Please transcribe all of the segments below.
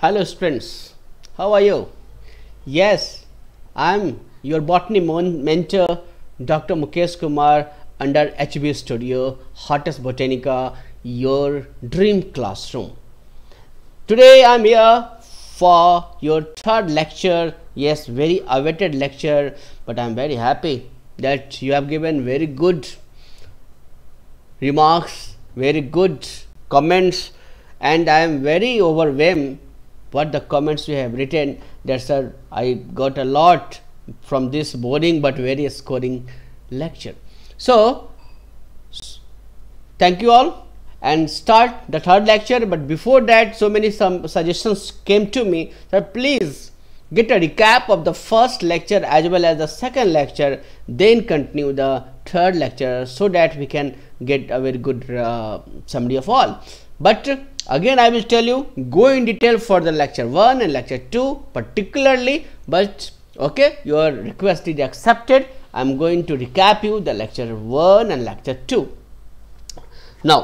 Hello students, how are you? Yes, I am your botany mentor Dr. Mukesh Kumar under HB Studio, Hottest Botanica, your dream classroom. Today I am here for your third lecture, yes very awaited lecture but I am very happy that you have given very good remarks, very good comments and I am very overwhelmed what the comments you have written that sir I got a lot from this boring but very scoring lecture. So, thank you all and start the third lecture but before that so many some suggestions came to me that please get a recap of the first lecture as well as the second lecture then continue the third lecture so that we can get a very good uh, summary of all but again i will tell you go in detail for the lecture 1 and lecture 2 particularly but okay your request is accepted i'm going to recap you the lecture 1 and lecture 2 now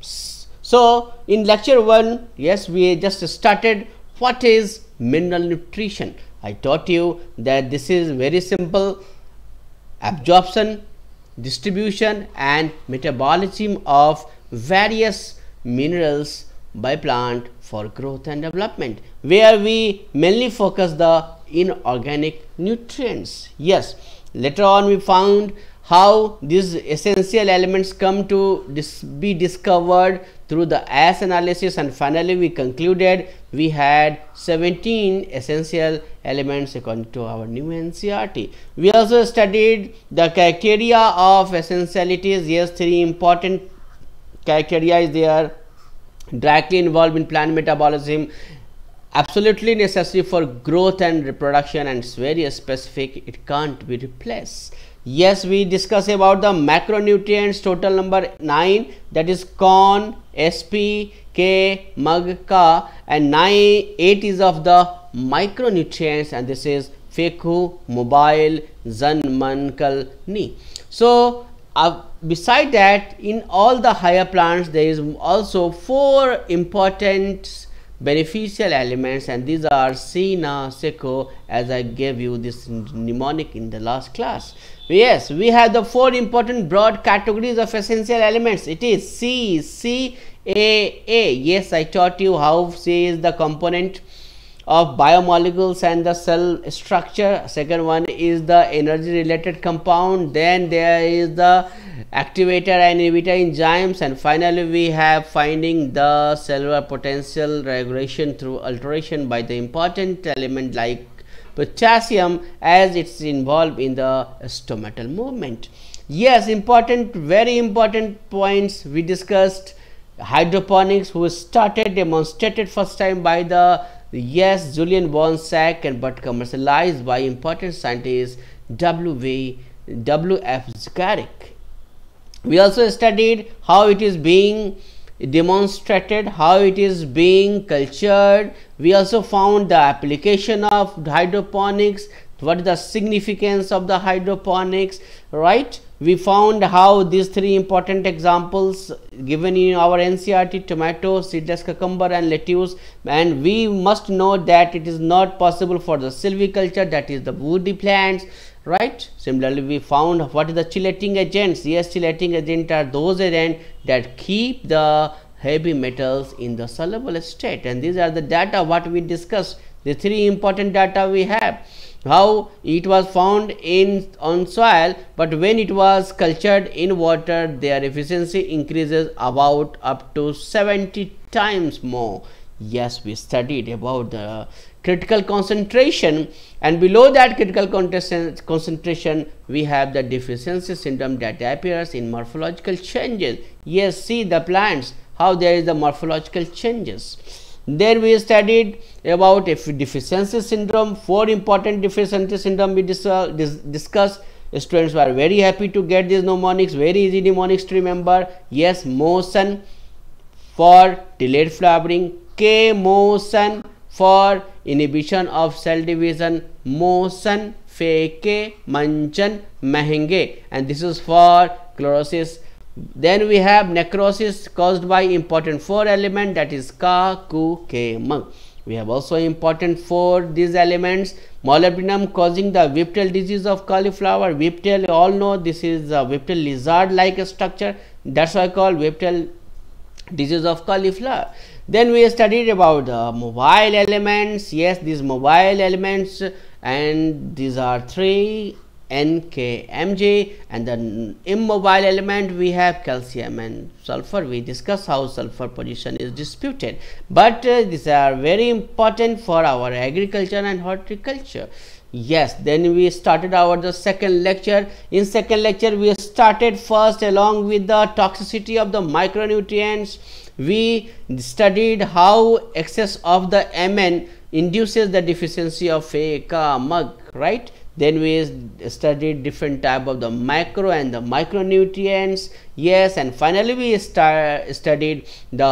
so in lecture 1 yes we just started what is mineral nutrition i taught you that this is very simple absorption distribution and metabolism of various minerals by plant for growth and development where we mainly focus the inorganic nutrients yes later on we found how these essential elements come to dis be discovered through the AS analysis and finally we concluded we had 17 essential elements according to our new NCRT. We also studied the criteria of essentialities, yes three important Criteria is there, directly involved in plant metabolism, absolutely necessary for growth and reproduction and it's very specific, it can't be replaced. Yes, we discuss about the macronutrients, total number 9 that is corn, SP, K, mug, and 9, 8 is of the micronutrients and this is feku, mobile, zan, mankal ni. So, uh, beside that, in all the higher plants, there is also four important beneficial elements and these are Sina, seko as I gave you this mnemonic in the last class. Yes, we have the four important broad categories of essential elements. It is C, C, A, A. Yes, I taught you how C is the component of biomolecules and the cell structure second one is the energy related compound then there is the activator and inhibitor enzymes and finally we have finding the cellular potential regulation through alteration by the important element like potassium as it's involved in the stomatal movement yes important very important points we discussed hydroponics who started demonstrated first time by the Yes, Julian von Sack and but commercialized by important scientist W.V. W.F. We also studied how it is being demonstrated, how it is being cultured. We also found the application of hydroponics, what is the significance of the hydroponics, right? we found how these three important examples given in our NCRT tomato, seedless cucumber and lettuce and we must know that it is not possible for the silviculture that is the woody plants right similarly we found what is the chelating agents yes chelating agents are those agents that keep the heavy metals in the soluble state and these are the data what we discussed the three important data we have how it was found in on soil but when it was cultured in water their efficiency increases about up to 70 times more yes we studied about the critical concentration and below that critical concentration we have the deficiency syndrome that appears in morphological changes yes see the plants how there is the morphological changes there we studied about deficiency syndrome, four important deficiency syndrome we dis uh, dis discussed. Students were very happy to get these mnemonics, very easy mnemonics to remember. Yes, motion for delayed flowering, K motion for inhibition of cell division, motion, fake manchan, mahenge and this is for chlorosis then we have necrosis caused by important four element that is Ka, Ku, Ke, Ma. We have also important four these elements molybdenum causing the whiptail disease of cauliflower. Whiptail all know this is a whiptail lizard like structure that's why called whiptail disease of cauliflower. Then we studied about the mobile elements. Yes, these mobile elements and these are three NKMG and the immobile element we have calcium and sulfur we discuss how sulfur position is disputed but uh, these are very important for our agriculture and horticulture yes then we started our the second lecture in second lecture we started first along with the toxicity of the micronutrients we studied how excess of the mn induces the deficiency of a mug right then we studied different type of the macro and the micronutrients yes and finally we studied the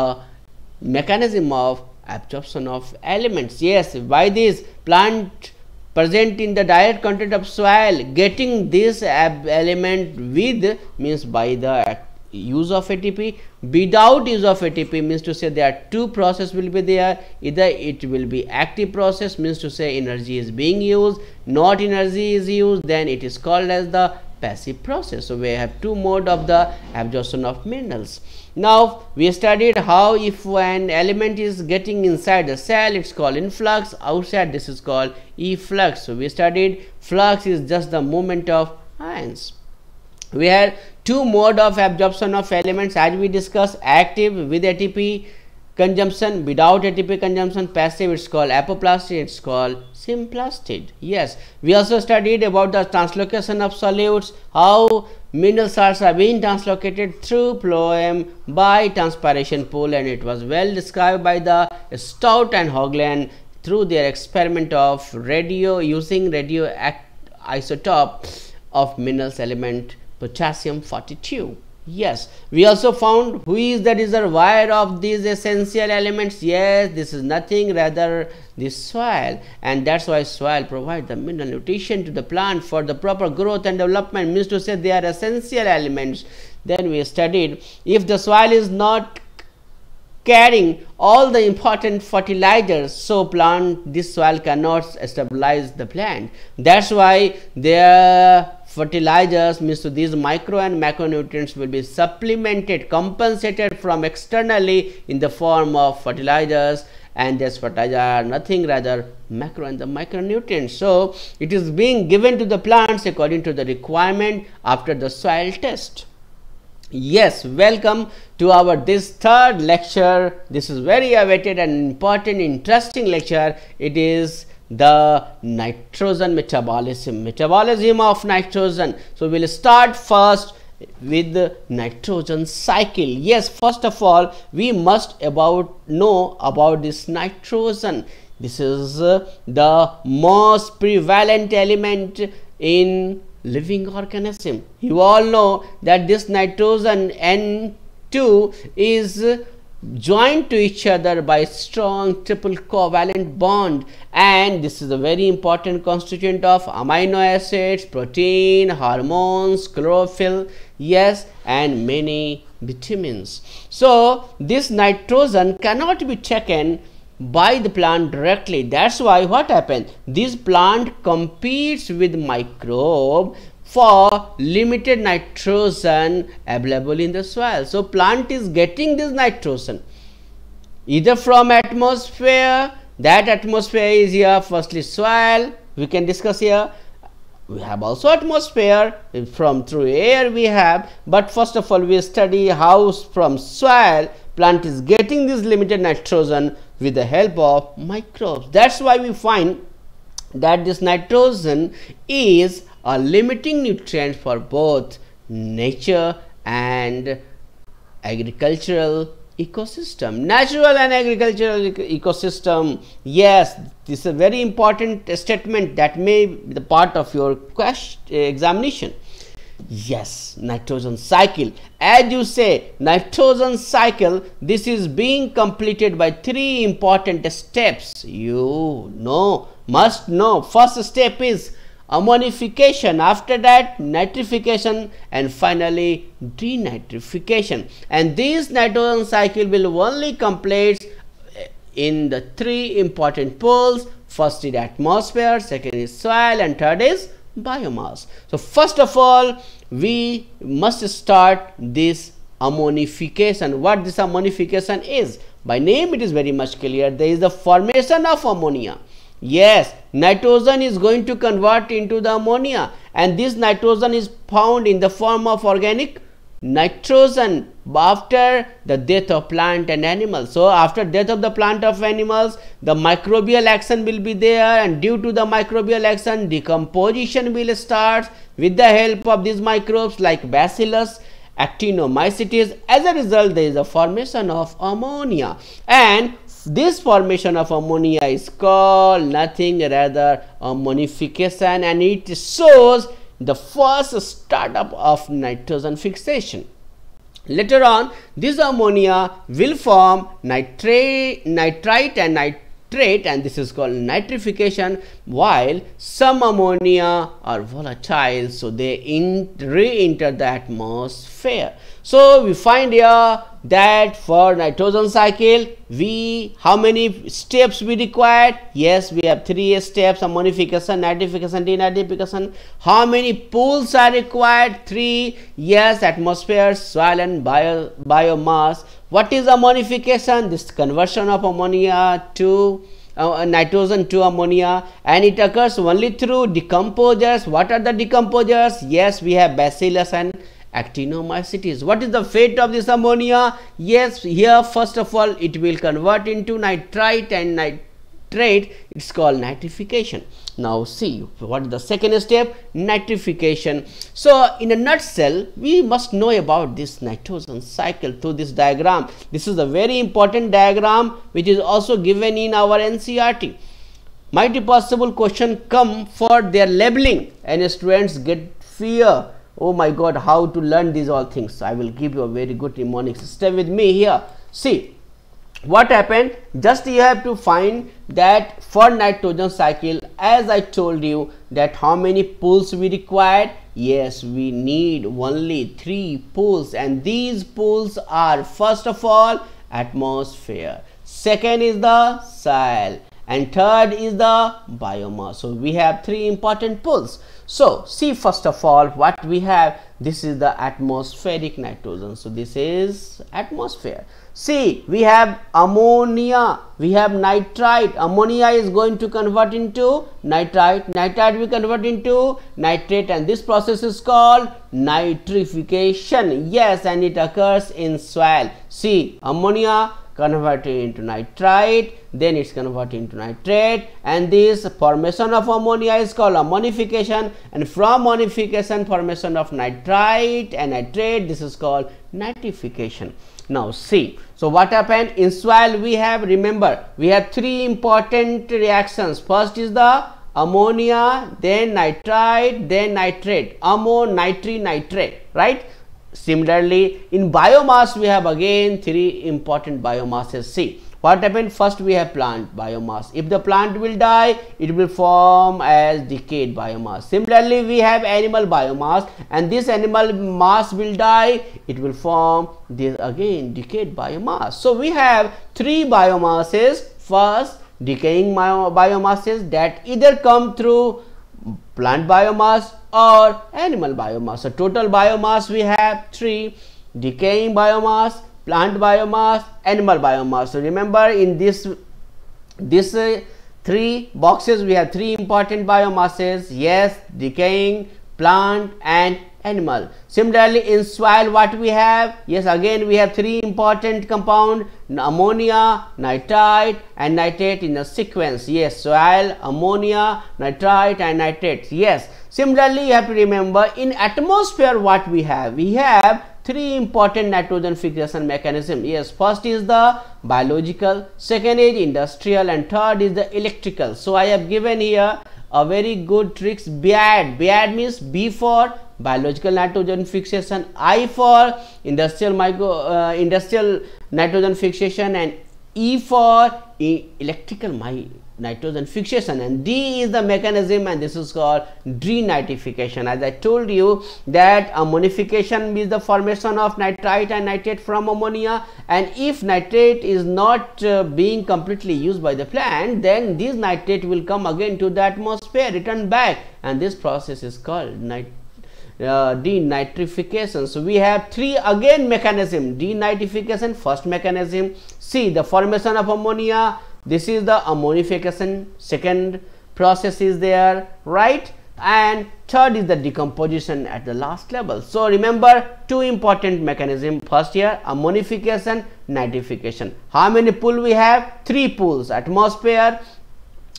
mechanism of absorption of elements yes by this plant present in the direct content of soil getting this element with means by the use of ATP without use of ATP means to say there are two process will be there either it will be active process means to say energy is being used not energy is used then it is called as the passive process so we have two mode of the absorption of minerals now we studied how if an element is getting inside the cell it's called influx outside this is called efflux so we studied flux is just the movement of ions we have two mode of absorption of elements as we discussed active with ATP consumption without ATP consumption passive it's called apoplastic it's called simplastid yes we also studied about the translocation of solutes how mineral salts are being translocated through phloem by transpiration pool and it was well described by the Stout and Hogland through their experiment of radio using radioisotope of minerals element potassium 42 yes we also found who is the reservoir of these essential elements yes this is nothing rather the soil and that's why soil provides the mineral nutrition to the plant for the proper growth and development means to say they are essential elements then we studied if the soil is not carrying all the important fertilizers so plant this soil cannot stabilize the plant that's why they are fertilizers means these micro and macronutrients will be supplemented compensated from externally in the form of fertilizers and these fertilizers are nothing rather macro and the micronutrients so it is being given to the plants according to the requirement after the soil test yes welcome to our this third lecture this is very awaited and important interesting lecture it is the nitrogen metabolism metabolism of nitrogen so we'll start first with the nitrogen cycle yes first of all we must about know about this nitrogen this is uh, the most prevalent element in living organism you all know that this nitrogen n2 is joined to each other by strong triple covalent bond and this is a very important constituent of amino acids protein hormones chlorophyll yes and many vitamins so this nitrogen cannot be taken by the plant directly that's why what happened this plant competes with microbe for limited nitrogen available in the soil. So, plant is getting this nitrogen either from atmosphere that atmosphere is here firstly soil we can discuss here we have also atmosphere from through air we have but first of all we study how from soil plant is getting this limited nitrogen with the help of microbes that's why we find that this nitrogen is are limiting nutrients for both nature and agricultural ecosystem natural and agricultural ecosystem yes this is a very important statement that may be the part of your question examination yes nitrogen cycle as you say nitrogen cycle this is being completed by three important steps you know must know first step is ammonification after that nitrification and finally denitrification and this nitrogen cycle will only complete in the three important poles first is atmosphere second is soil and third is biomass so first of all we must start this ammonification what this ammonification is by name it is very much clear there is the formation of ammonia Yes, nitrogen is going to convert into the ammonia and this nitrogen is found in the form of organic nitrogen after the death of plant and animals. So after death of the plant of animals, the microbial action will be there and due to the microbial action, decomposition will start with the help of these microbes like bacillus, actinomycetes. As a result, there is a formation of ammonia and this formation of ammonia is called nothing rather ammonification and it shows the first startup of nitrogen fixation. Later on, this ammonia will form nitrate, nitrite and nitrate and this is called nitrification while some ammonia are volatile so they re-enter the atmosphere. So, we find here that for nitrogen cycle we how many steps we required yes we have three steps a modification nitrification denitrification how many pools are required three yes atmosphere soil and bio biomass what is a modification this conversion of ammonia to uh, uh nitrogen to ammonia and it occurs only through decomposers what are the decomposers yes we have bacillus and actinomycetes. What is the fate of this ammonia? Yes, here first of all it will convert into nitrite and nitrate. It's called nitrification. Now see what is the second step? Nitrification. So in a nutshell, we must know about this nitrogen cycle through this diagram. This is a very important diagram which is also given in our NCRT mighty possible question come for their labeling and students get fear oh my god how to learn these all things so i will give you a very good mnemonic Stay with me here see what happened just you have to find that for nitrogen cycle as i told you that how many pulls we required yes we need only three pulls and these pulls are first of all atmosphere second is the soil and third is the biomass so we have three important pulls so see first of all what we have this is the atmospheric nitrogen so this is atmosphere see we have ammonia we have nitrite ammonia is going to convert into nitrite nitrite we convert into nitrate and this process is called nitrification yes and it occurs in soil see ammonia converted into nitrite then it's converted into nitrate and this formation of ammonia is called ammonification and from ammonification formation of nitrite and nitrate this is called nitrification now see so what happened in soil we have remember we have three important reactions first is the ammonia then nitrite then nitrate ammo nitri nitrate right Similarly, in biomass, we have again three important biomasses C. What happened? First, we have plant biomass. If the plant will die, it will form as decayed biomass. Similarly, we have animal biomass and this animal mass will die, it will form this again decayed biomass. So, we have three biomasses. First, decaying biomasses that either come through plant biomass or animal biomass. So total biomass we have three decaying biomass, plant biomass, animal biomass. So remember in this this uh, three boxes we have three important biomasses yes decaying plant and animal similarly in soil what we have yes again we have three important compound ammonia nitrite and nitrate in a sequence yes soil ammonia nitrite and nitrate yes Similarly, you have to remember in atmosphere what we have? We have three important nitrogen fixation mechanism. Yes, first is the biological, second is industrial and third is the electrical. So, I have given here a very good tricks BAD. biad means B for biological nitrogen fixation, I for industrial micro uh, industrial nitrogen fixation and E for electrical nitrogen fixation and D is the mechanism and this is called denitrification as I told you that ammonification means the formation of nitrite and nitrate from ammonia and if nitrate is not uh, being completely used by the plant then this nitrate will come again to the atmosphere return back and this process is called nit uh, denitrification. So, we have three again mechanism denitrification first mechanism see the formation of ammonia this is the ammonification second process is there right and third is the decomposition at the last level so remember two important mechanism first here ammonification nitrification how many pool we have three pools atmosphere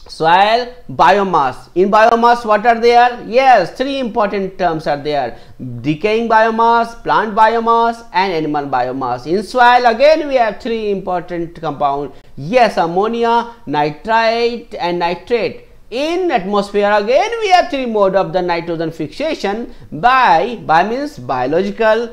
soil biomass in biomass what are there yes three important terms are there decaying biomass plant biomass and animal biomass in soil again we have three important compound yes ammonia nitrite and nitrate in atmosphere again we have three mode of the nitrogen fixation by by means biological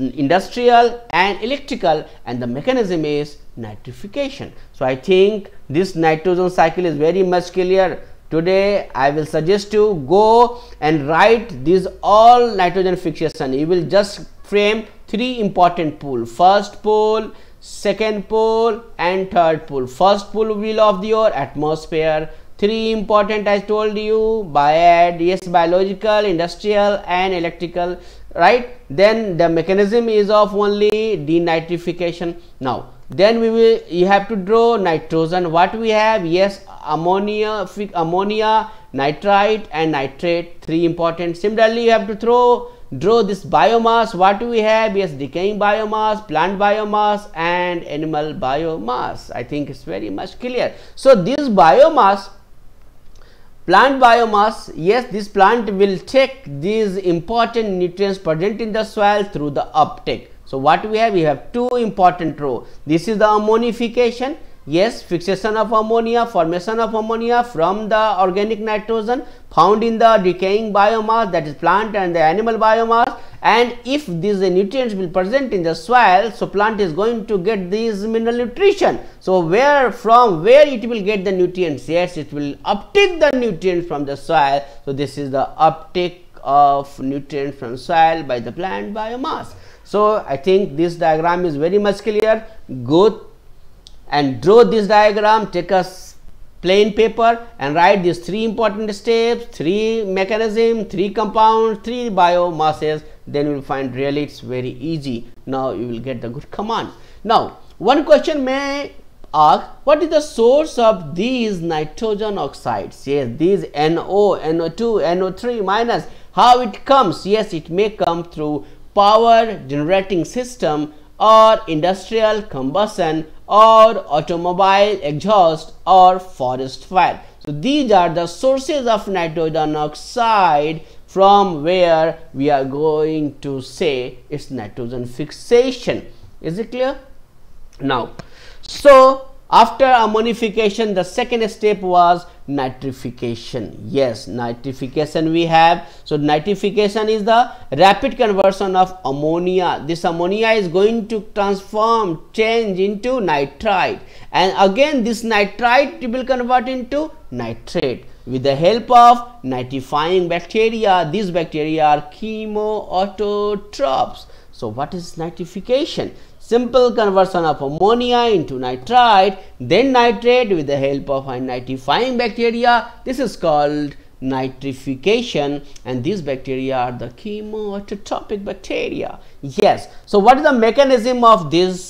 industrial and electrical and the mechanism is nitrification. So, I think this nitrogen cycle is very much clear. Today, I will suggest you go and write these all nitrogen fixation. You will just frame three important pool. First pool, second pole and third pole first pole will of your atmosphere three important i told you by yes biological industrial and electrical right then the mechanism is of only denitrification now then we will you have to draw nitrogen what we have yes ammonia ammonia nitrite and nitrate three important similarly you have to throw draw this biomass what do we have yes decaying biomass plant biomass and animal biomass i think it's very much clear so this biomass Plant biomass, yes, this plant will take these important nutrients present in the soil through the uptake. So, what we have? We have two important row. This is the ammonification yes fixation of ammonia formation of ammonia from the organic nitrogen found in the decaying biomass that is plant and the animal biomass and if these nutrients will present in the soil so plant is going to get these mineral nutrition so where from where it will get the nutrients yes it will uptake the nutrients from the soil so this is the uptake of nutrients from soil by the plant biomass so i think this diagram is very much clear go and draw this diagram take a plain paper and write these three important steps three mechanism three compounds three biomasses then you will find really it's very easy now you will get the good command now one question may ask what is the source of these nitrogen oxides yes these NO NO2 NO3 minus how it comes yes it may come through power generating system or industrial combustion or automobile exhaust or forest fire. So these are the sources of nitrogen oxide from where we are going to say it's nitrogen fixation. Is it clear? Now, so after ammonification, the second step was nitrification. Yes, nitrification we have. So, nitrification is the rapid conversion of ammonia. This ammonia is going to transform, change into nitrite. And again, this nitrite will convert into nitrate. With the help of nitrifying bacteria, these bacteria are chemoautotrophs. So, what is nitrification? simple conversion of ammonia into nitrite then nitrate with the help of a nitrifying bacteria this is called nitrification and these bacteria are the chemoautotropic bacteria yes so what is the mechanism of this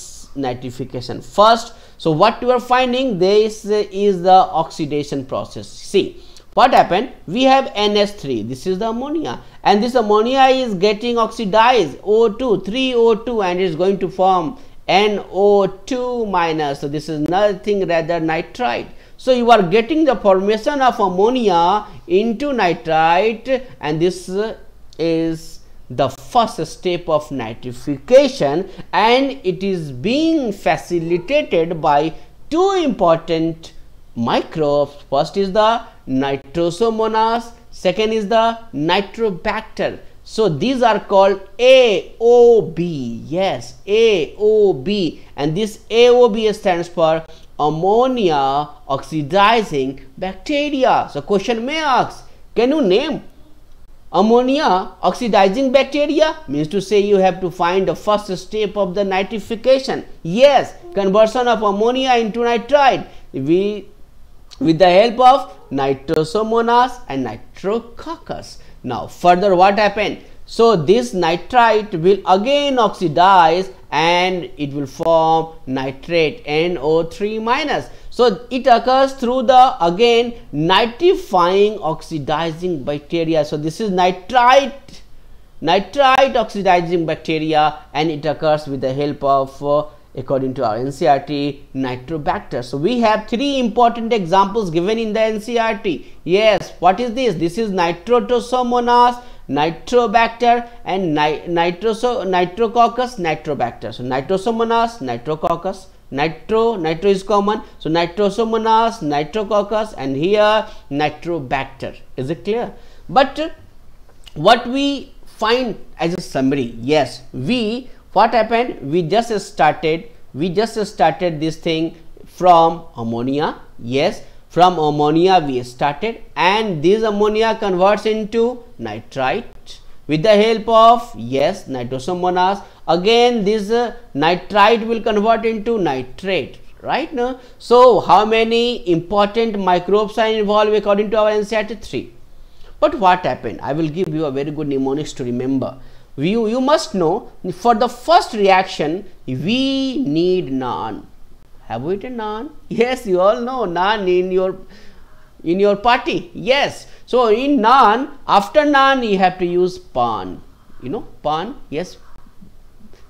nitrification first so what you are finding this is the oxidation process see what happened? We have NS 3 This is the ammonia. And this ammonia is getting oxidized O2, 3O2 and it's going to form NO2 minus. So this is nothing rather nitrite. So you are getting the formation of ammonia into nitrite and this is the first step of nitrification and it is being facilitated by two important microbes. First is the nitrosomonas second is the nitrobacter so these are called AOB yes AOB and this AOB stands for ammonia oxidizing bacteria so question may ask can you name ammonia oxidizing bacteria means to say you have to find the first step of the nitrification yes conversion of ammonia into nitrite we with the help of nitrosomonas and nitrococcus. Now further what happened? So this nitrite will again oxidize and it will form nitrate NO3 minus. So it occurs through the again nitrifying oxidizing bacteria. So this is nitrite nitrite oxidizing bacteria and it occurs with the help of uh, according to our NCRT nitrobacter. So we have three important examples given in the NCRT. Yes, what is this? This is nitrotosomonas, nitrobacter and ni nitroso nitrococcus nitrobacter. So nitrosomonas, nitrococcus, nitro, nitro is common. So nitrosomonas, nitrococcus and here nitrobacter. Is it clear? But what we find as a summary, yes, we what happened we just started we just started this thing from ammonia yes from ammonia we started and this ammonia converts into nitrite with the help of yes nitrosomonas again this uh, nitrite will convert into nitrate right now so how many important microbes are involved according to our NCERT 3 but what happened i will give you a very good mnemonics to remember you, you must know for the first reaction we need naan have we eaten naan yes you all know naan in your in your party yes so in naan after naan you have to use pan you know pan yes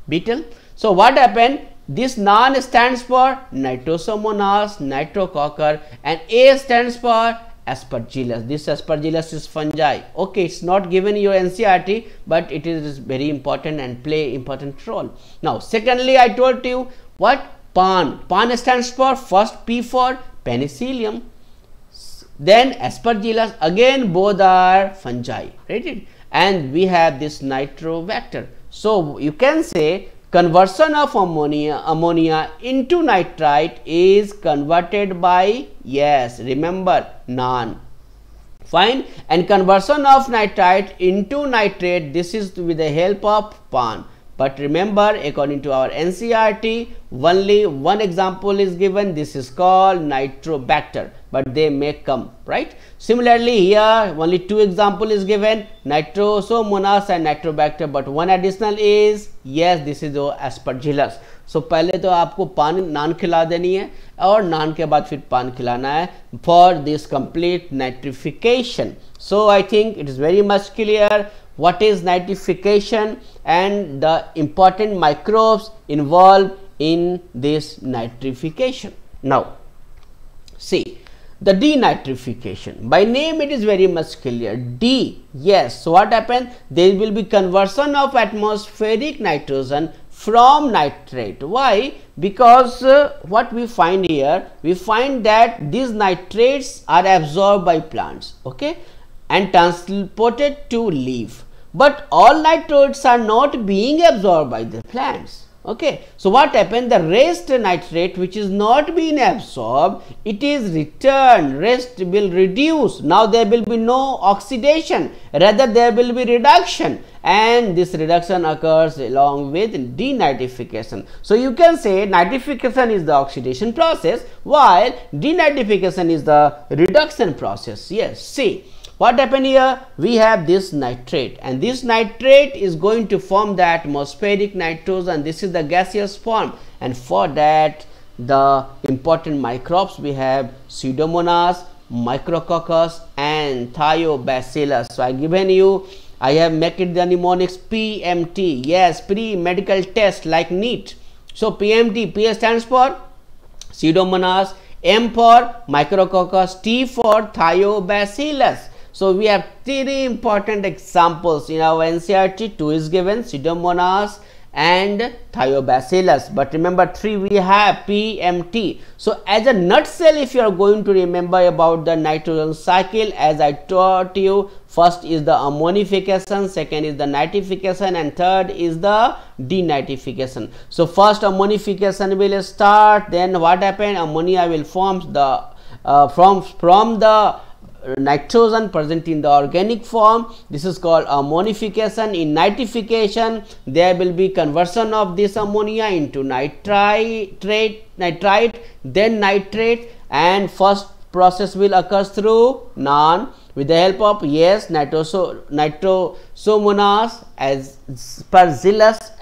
beetle so what happened this naan stands for nitrosomonas nitrococcus and a stands for aspergillus this aspergillus is fungi okay it's not given your ncrt but it is very important and play important role now secondly i told you what pan pan stands for first p for penicillium then aspergillus again both are fungi right and we have this nitro vector. so you can say conversion of ammonia ammonia into nitrite is converted by yes remember non fine and conversion of nitrite into nitrate this is with the help of pan but remember according to our ncrt only one example is given this is called nitrobacter but they may come right similarly here only two example is given nitrosomonas and nitrobacter but one additional is yes this is the aspergillus so, पहले तो आपको पान नान खिला देनी है और नान के बाद फिर पान खिलाना है for this complete nitrification. So, I think it is very much clear what is nitrification and the important microbes involved in this nitrification. Now, see the denitrification. By name it is very much clear. D, yes. So what happens? There will be conversion of atmospheric nitrogen from nitrate. Why? Because uh, what we find here, we find that these nitrates are absorbed by plants, okay, and transported to leaf. But all nitrates are not being absorbed by the plants okay so what happened the rest nitrate which is not being absorbed it is returned rest will reduce now there will be no oxidation rather there will be reduction and this reduction occurs along with denitrification so you can say nitrification is the oxidation process while denitrification is the reduction process yes see what happened here we have this nitrate and this nitrate is going to form the atmospheric nitrous and this is the gaseous form and for that the important microbes we have pseudomonas micrococcus and thiobacillus so i given you i have made it the mnemonics pmt yes pre medical test like neat so pmt p stands for pseudomonas m for micrococcus t for thiobacillus so we have three important examples in our NCRT. Two is given, Pseudomonas and Thiobacillus. But remember three, we have PMT. So as a nutshell, if you are going to remember about the nitrogen cycle, as I taught you, first is the ammonification, second is the nitrification and third is the denitrification. So first ammonification will start, then what happened? Ammonia will form the uh, from from the nitrogen present in the organic form this is called ammonification in nitrification there will be conversion of this ammonia into nitrite nitrite then nitrate and first process will occur through non with the help of yes nitroso nitrosomonas as per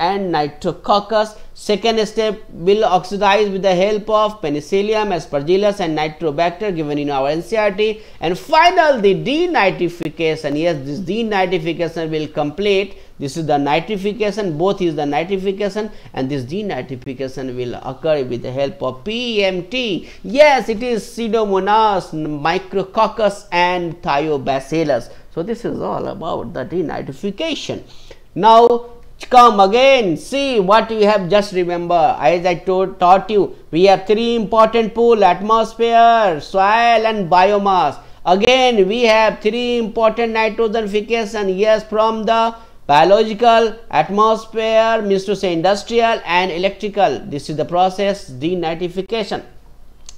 and nitrococcus Second step will oxidize with the help of penicillium, aspergillus and nitrobacter given in our NCRT. And final the denitrification, yes this denitrification will complete, this is the nitrification, both is the nitrification and this denitrification will occur with the help of PMT. Yes it is Pseudomonas, Micrococcus and Thiobacillus. So this is all about the denitrification. Now come again see what you have just remember as i taught you we have three important pool atmosphere soil and biomass again we have three important fixation. yes from the biological atmosphere means say industrial and electrical this is the process denitrification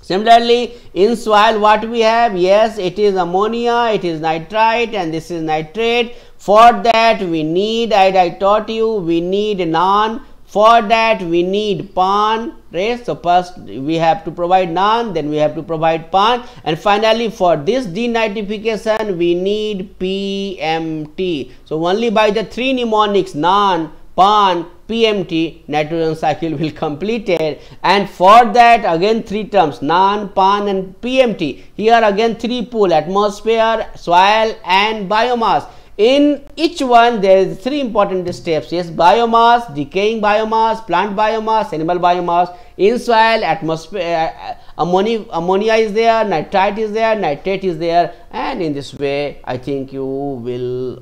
Similarly, in soil what we have? Yes, it is ammonia, it is nitrite and this is nitrate. For that we need, as I taught you, we need non. For that we need pan, right? So first we have to provide non, then we have to provide pan. And finally, for this denitrification, we need PMT. So only by the three mnemonics, non, pan PMT nitrogen cycle will completed and for that again three terms non pan and PMT here again three pool atmosphere soil and biomass in each one there is three important steps yes biomass decaying biomass plant biomass animal biomass in soil atmosphere uh, ammonia, ammonia is there nitrite is there nitrate is there and in this way i think you will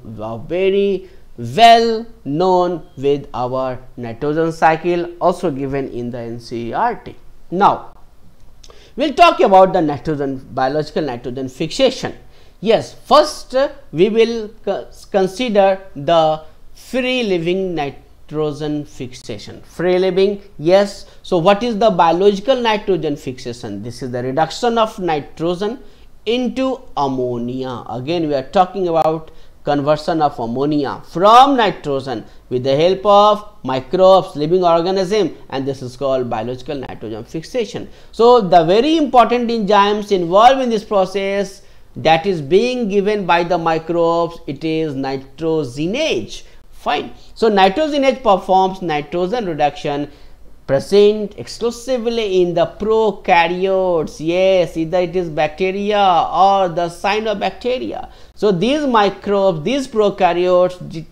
very well known with our nitrogen cycle also given in the NCERT. Now, we'll talk about the nitrogen biological nitrogen fixation. Yes, first uh, we will consider the free living nitrogen fixation. Free living, yes. So, what is the biological nitrogen fixation? This is the reduction of nitrogen into ammonia. Again, we are talking about conversion of ammonia from nitrogen with the help of microbes living organism and this is called biological nitrogen fixation so the very important enzymes involved in this process that is being given by the microbes it is nitrogenase fine so nitrogenase performs nitrogen reduction present exclusively in the prokaryotes yes either it is bacteria or the cyanobacteria so these microbes these prokaryotes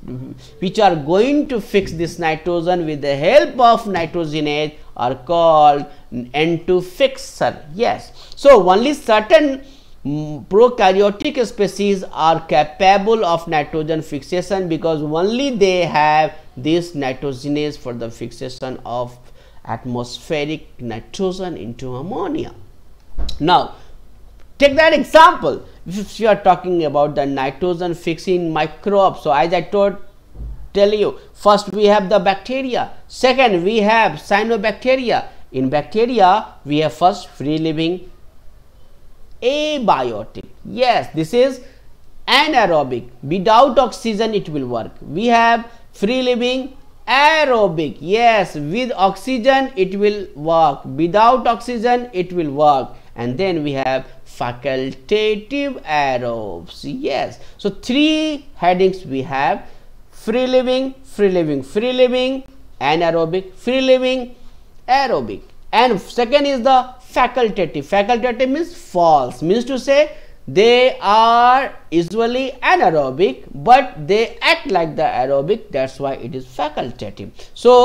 which are going to fix this nitrogen with the help of nitrogenase are called n2 fixer yes so only certain mm, prokaryotic species are capable of nitrogen fixation because only they have this nitrogenase for the fixation of atmospheric nitrogen into ammonia. Now, take that example. If you are talking about the nitrogen fixing microbes, so as I told tell you, first we have the bacteria, second we have cyanobacteria. In bacteria, we have first free living abiotic. Yes, this is anaerobic. Without oxygen, it will work. We have free living aerobic yes with oxygen it will work without oxygen it will work and then we have facultative aerobes yes so three headings we have free living free living free living anaerobic free living aerobic and second is the facultative facultative means false means to say they are usually anaerobic but they act like the aerobic that's why it is facultative so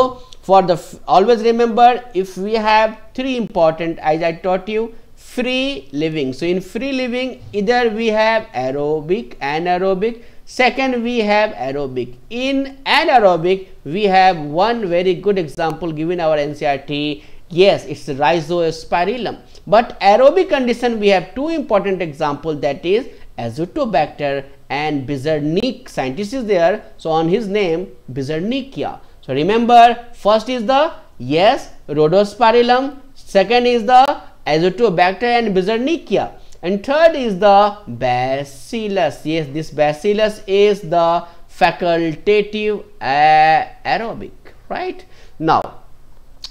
for the always remember if we have three important as i taught you free living so in free living either we have aerobic anaerobic second we have aerobic in anaerobic we have one very good example given our ncrt Yes, it's rhizospirillum. But aerobic condition, we have two important example that is Azotobacter and Bizernik. Scientist is there. So, on his name, Bizernikia. So, remember, first is the, yes, Rhodospirillum. Second is the Azotobacter and Bizernikia. And third is the Bacillus. Yes, this Bacillus is the facultative uh, aerobic, right? Now,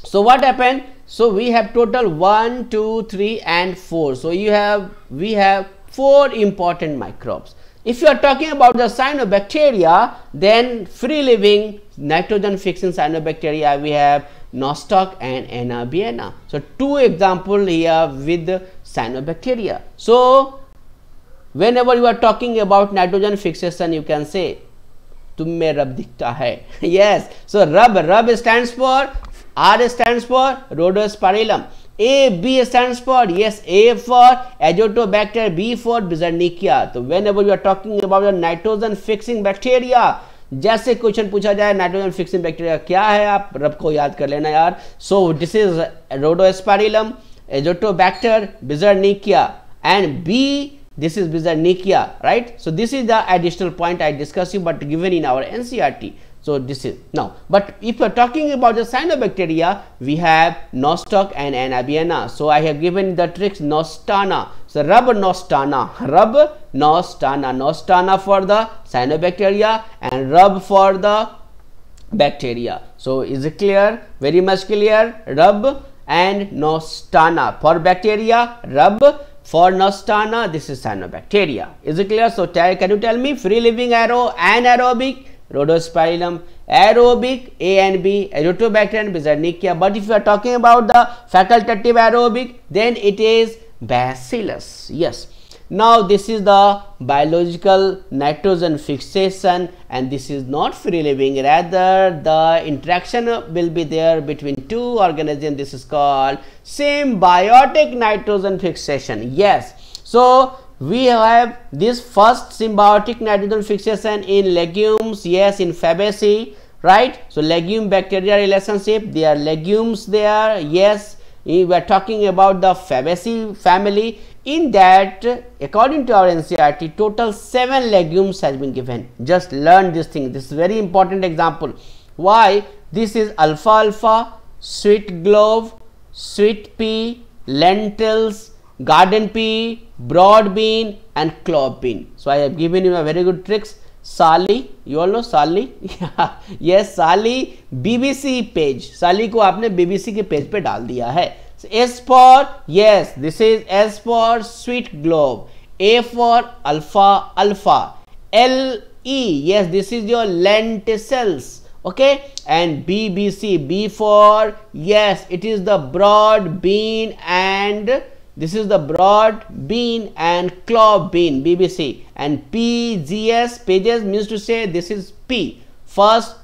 so what happened so we have total one two three and four so you have we have four important microbes if you are talking about the cyanobacteria then free living nitrogen fixing cyanobacteria we have nostoc and anabiena so two example here with cyanobacteria so whenever you are talking about nitrogen fixation you can say tumme में dikta hai. yes so rub rub stands for R stands for Rhodospirillum. A B stands for yes for for Azotobacter, B for Bizarnica. So whenever you are talking about the nitrogen fixing bacteria. जैसे question पूछा जाए nitrogen fixing bacteria क्या है आप रब को याद कर लेना यार सो this is rhodo Rhodospirillum Azotobacter Beijerinckia and B this is Beijerinckia right so this is the additional point I discuss you but given in our NCERT So this is now, but if you are talking about the cyanobacteria, we have Nostoc and Anabiana. So I have given the tricks Nostana. So rub Nostana, rub Nostana, Nostana for the cyanobacteria and rub for the bacteria. So is it clear? Very much clear. Rub and Nostana for bacteria, rub for Nostana. This is cyanobacteria. Is it clear? So can you tell me free living arrow aerobic? rhodospirillum, aerobic A and B, Aerotobacter and But if you are talking about the facultative aerobic, then it is Bacillus. Yes. Now this is the biological nitrogen fixation and this is not free living rather the interaction will be there between two organisms this is called symbiotic nitrogen fixation yes so we have this first symbiotic nitrogen fixation in legumes yes in fabaceae right so legume bacteria relationship They are legumes there yes we are talking about the fabaceae family in that according to our NCRT total 7 legumes has been given just learn this thing this is very important example why this is alfalfa sweet glove sweet pea lentils garden pea, broad bean and clove bean. So I have given you a very good tricks. साली you all know साली ये साली BBC page साली को आपने BBC के page पे डाल दिया है s for yes this is s for sweet globe a for alpha alpha l e yes this is your lenticels okay and bbc b for yes it is the broad bean and This is the broad bean and claw bean, BBC. And PGS, pages means to say this is P. First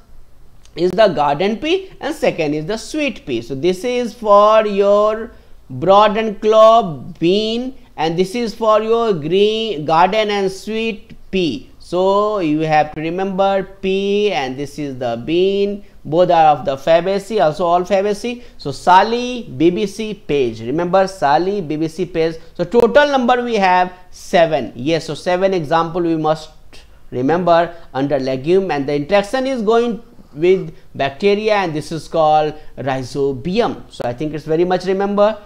is the garden pea and second is the sweet pea. So this is for your broad and claw bean and this is for your green garden and sweet pea. So you have to remember P and this is the bean both are of the Fabaceae, also all Fabaceae. So Sally, BBC, Page. Remember Sally, BBC, Page. So total number we have seven. Yes, so seven example we must remember under legume and the interaction is going with bacteria and this is called rhizobium. So I think it's very much remember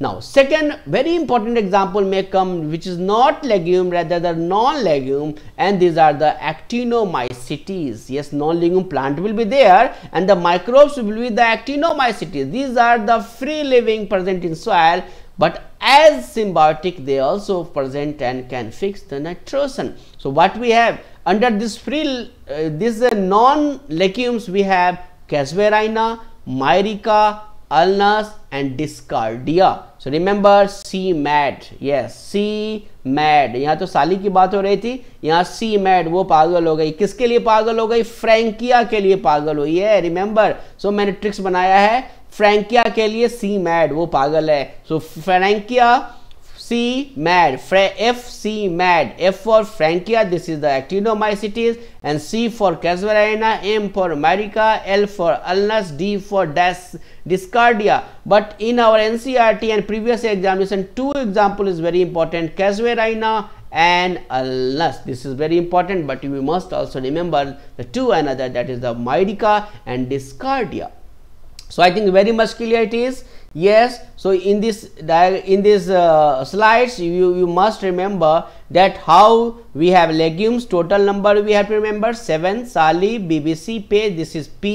now, second very important example may come which is not legume rather the non-legume and these are the actinomycetes. Yes, non-legume plant will be there and the microbes will be the actinomycetes. These are the free living present in soil but as symbiotic they also present and can fix the nitrogen. So, what we have under this free uh, this uh, non-legumes we have Casuarina, Myrica, ulnas and Discardia. So remember C mat yes C mad यहाँ तो साली की बात हो रही थी यहाँ सी mad वो पागल हो गई किसके लिए पागल हो गई फ्रेंकिया के लिए पागल हुई है रिमेंबर सो मैंने ट्रिक्स बनाया है फ्रेंकिया के लिए सी मैड वो पागल है so so, Frankia C mad F C mad F for Francia this is the actinomycetes and C for casuarina M for marica L for ulnus D for das discardia but in our NCRT and previous examination two example is very important casuarina and ulnus this is very important but we must also remember the two another that is the myrica and discardia so I think very much clear it is yes so in this in this uh, slides you you must remember that how we have legumes total number we have to remember 7 sali bbc pay this is p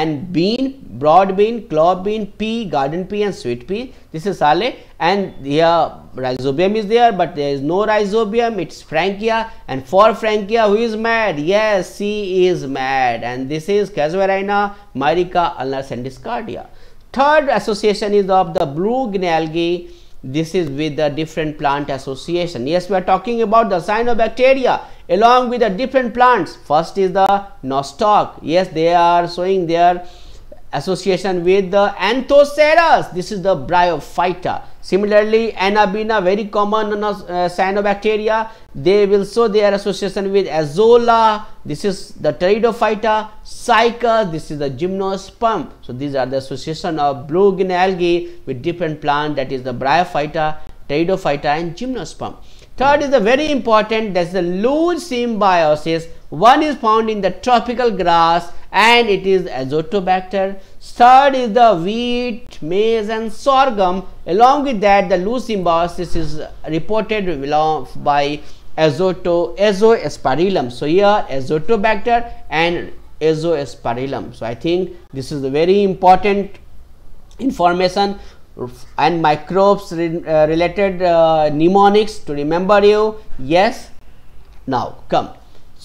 and bean broad bean claw bean pea garden pea and sweet pea this is sale and here rhizobium is there but there is no rhizobium it's frankia and for frankia who is mad yes she is mad and this is casuarina marica ulna Discardia. Third association is of the blue green algae. This is with the different plant association. Yes, we are talking about the cyanobacteria along with the different plants. First is the nostoc. Yes, they are showing their association with the Anthoceras. This is the bryophyta. Similarly, Anabina, very common uh, cyanobacteria. They will show their association with Azola. This is the Pteridophyta, Cyca. This is the Gymnosperm. So these are the association of blue green algae with different plant. That is the bryophyta, Pteridophyta, and Gymnosperm. Third is the very important. That's the loose symbiosis. One is found in the tropical grass and it is azotobacter. Third is the wheat, maize and sorghum. Along with that the loose symbiosis is reported by azoto, azoasparillum. So here azotobacter and azoasparillum. So I think this is a very important information and microbes re, uh, related uh, mnemonics to remember you. Yes. Now come.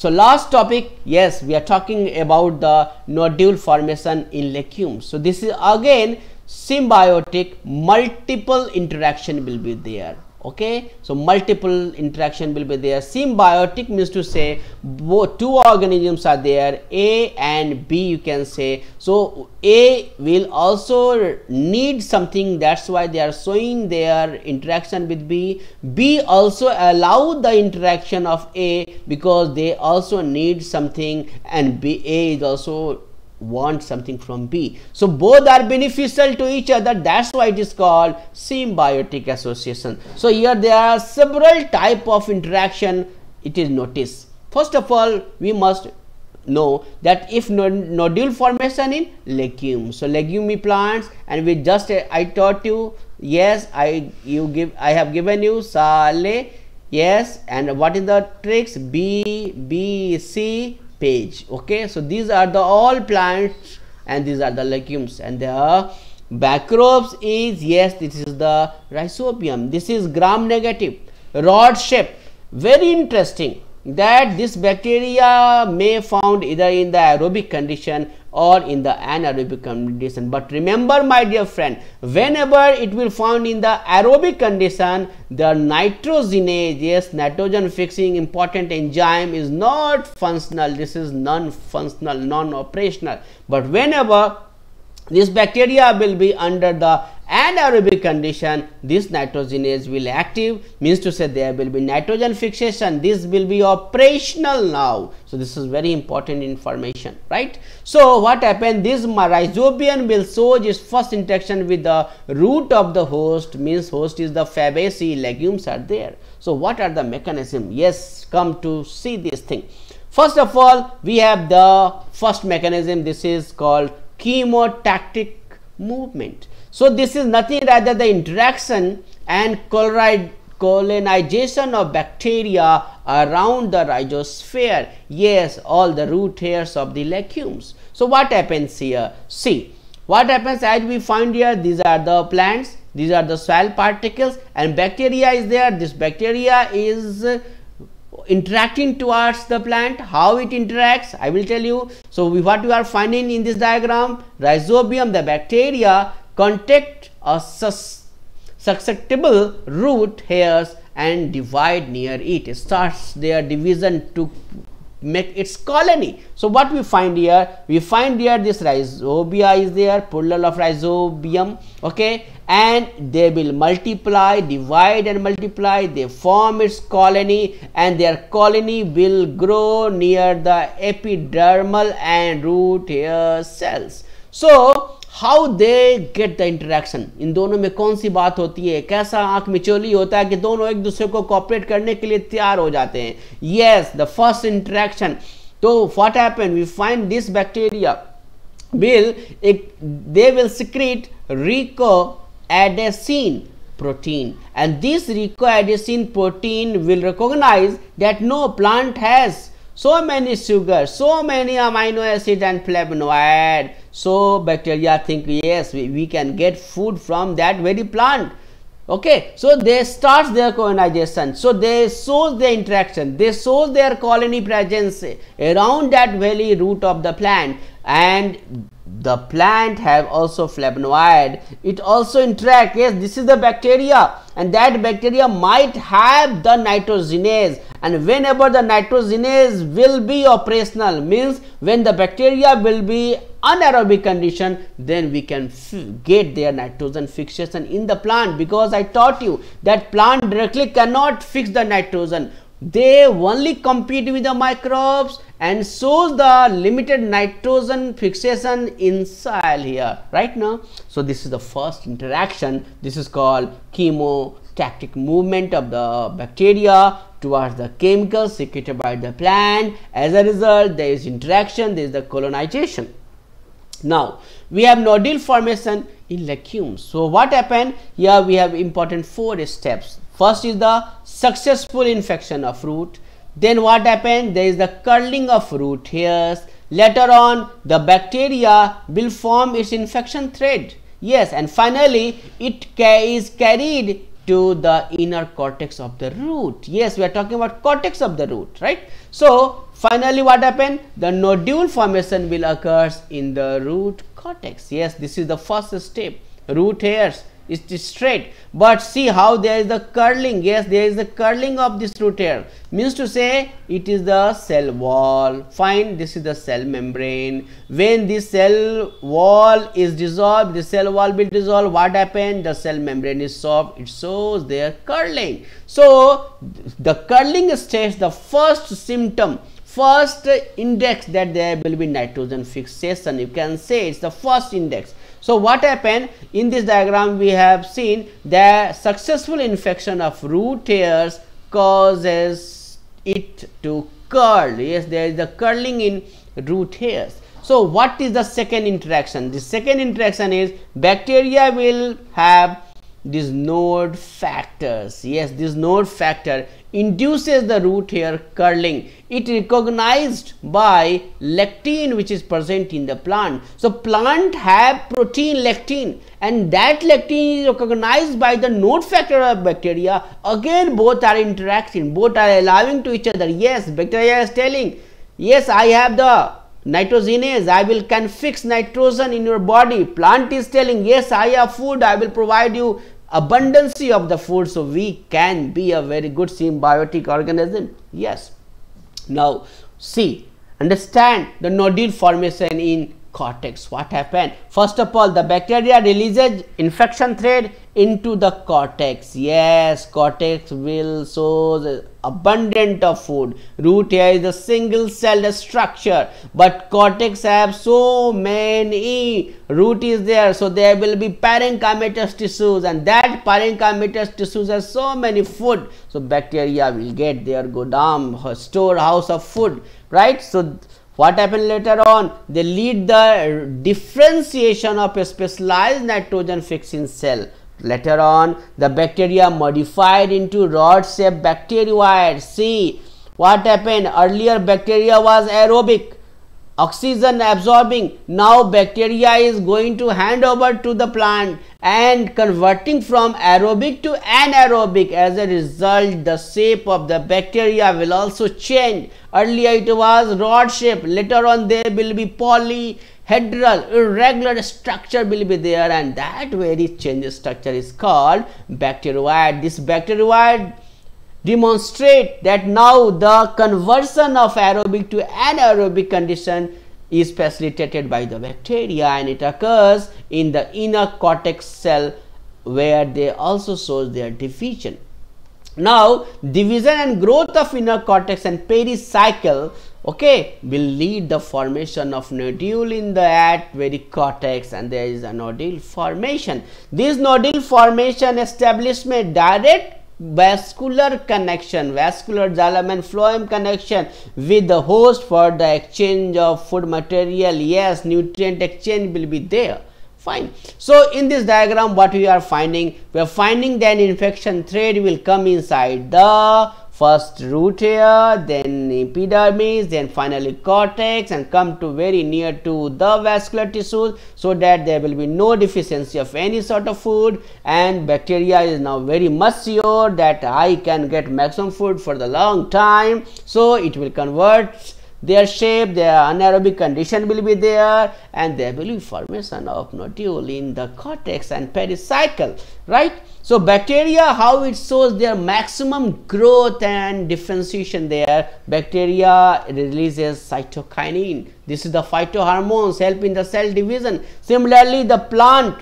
So last topic, yes, we are talking about the nodule formation in legumes. So this is again symbiotic, multiple interaction will be there okay so multiple interaction will be there symbiotic means to say both two organisms are there a and b you can say so a will also need something that's why they are showing their interaction with b b also allow the interaction of a because they also need something and b a is also want something from B. So both are beneficial to each other. That's why it is called symbiotic association. So here there are several type of interaction it is noticed. First of all, we must know that if nodule formation in legume, so legume plants and we just I taught you yes I you give I have given you sale yes and what is the tricks B B C page okay so these are the all plants and these are the legumes and the backrops is yes this is the rhizobium this is gram negative rod shape very interesting that this bacteria may found either in the aerobic condition or in the anaerobic condition. But remember my dear friend, whenever it will found in the aerobic condition, the nitrogenase, yes, nitrogen fixing important enzyme is not functional. This is non-functional, non-operational. But whenever this bacteria will be under the anaerobic condition this nitrogenase will active means to say there will be nitrogen fixation this will be operational now so this is very important information right so what happened this rhizobium will show its first interaction with the root of the host means host is the fabaceae legumes are there so what are the mechanism yes come to see this thing first of all we have the first mechanism this is called chemotactic movement. So this is nothing rather the interaction and colonization of bacteria around the rhizosphere. Yes, all the root hairs of the legumes. So what happens here? See, what happens as we find here, these are the plants, these are the soil particles and bacteria is there. This bacteria is interacting towards the plant how it interacts i will tell you so we, what we are finding in this diagram rhizobium the bacteria contact a sus susceptible root hairs and divide near it. it starts their division to make its colony. So what we find here? We find here this rhizobia is there, plural of rhizobium, okay, and they will multiply, divide and multiply, they form its colony and their colony will grow near the epidermal and root hair cells. So how they get the interaction in दोनों में कौन सी बात होती है कैसा आंख मिचोली होता है कि दोनों एक दूसरे को कॉपरेट करने के लिए तैयार हो जाते हैं येस द फर्स्ट इंटरेक्शन तो what happen we find this bacteria will एक they will secrete rhicadhesin protein and this rhicadhesin protein will recognise that no plant has so many sugar, so many amino acid and flavonoid. So bacteria think yes, we, we can get food from that very plant. Okay, so they start their colonization. So they shows the interaction. They shows their colony presence around that very root of the plant and the plant have also flavonoid it also interact yes this is the bacteria and that bacteria might have the nitrogenase and whenever the nitrogenase will be operational means when the bacteria will be anaerobic condition then we can get their nitrogen fixation in the plant because i taught you that plant directly cannot fix the nitrogen they only compete with the microbes and shows the limited nitrogen fixation in soil here right now so this is the first interaction this is called chemotactic movement of the bacteria towards the chemicals secreted by the plant as a result there is interaction there is the colonization now we have nodule formation in legumes so what happened here we have important four steps first is the successful infection of root then what happens there is the curling of root hairs later on the bacteria will form its infection thread yes and finally it ca is carried to the inner cortex of the root yes we are talking about cortex of the root right so finally what happened the nodule formation will occurs in the root cortex yes this is the first step root hairs it's straight but see how there is the curling yes there is the curling of this root here means to say it is the cell wall fine this is the cell membrane when this cell wall is dissolved the cell wall will dissolve what happens the cell membrane is soft it shows their curling so the curling stage the first symptom first index that there will be nitrogen fixation you can say it's the first index so what happened in this diagram we have seen that successful infection of root hairs causes it to curl. Yes, there is the curling in root hairs. So what is the second interaction? The second interaction is bacteria will have this node factors yes this node factor induces the root hair curling it recognized by lectin which is present in the plant so plant have protein lectin and that lectin is recognized by the node factor of bacteria again both are interacting both are allowing to each other yes bacteria is telling yes i have the nitrogenase i will can fix nitrogen in your body plant is telling yes i have food i will provide you abundancy of the food so we can be a very good symbiotic organism yes now see understand the nodule formation in cortex. What happened? First of all, the bacteria releases infection thread into the cortex. Yes, cortex will so abundant of food. Root here is a single cell structure, but cortex have so many root is there. So there will be parenchymatous tissues and that parenchymatous tissues has so many food. So bacteria will get their store storehouse of food, right? So what happened later on? They lead the differentiation of a specialized nitrogen fixing cell. Later on, the bacteria modified into rod-shaped bacterioid. See, what happened? Earlier bacteria was aerobic oxygen absorbing now bacteria is going to hand over to the plant and converting from aerobic to anaerobic as a result the shape of the bacteria will also change earlier it was rod shape later on there will be polyhedral irregular structure will be there and that very change structure is called bacteroid this bacteroid demonstrate that now the conversion of aerobic to anaerobic condition is facilitated by the bacteria and it occurs in the inner cortex cell where they also show their division. Now, division and growth of inner cortex and pericycle okay will lead the formation of nodule in the atmospheric cortex and there is a nodule formation this nodule formation establishment direct vascular connection vascular xylem and phloem connection with the host for the exchange of food material yes nutrient exchange will be there fine so in this diagram what we are finding we are finding that infection thread will come inside the first root here then epidermis then finally cortex and come to very near to the vascular tissues so that there will be no deficiency of any sort of food and bacteria is now very much sure that I can get maximum food for the long time so it will convert their shape, their anaerobic condition will be there and there will be formation of nodule in the cortex and pericycle, right? So bacteria, how it shows their maximum growth and differentiation there, bacteria releases cytokinin. This is the phytohormones helping the cell division. Similarly, the plant,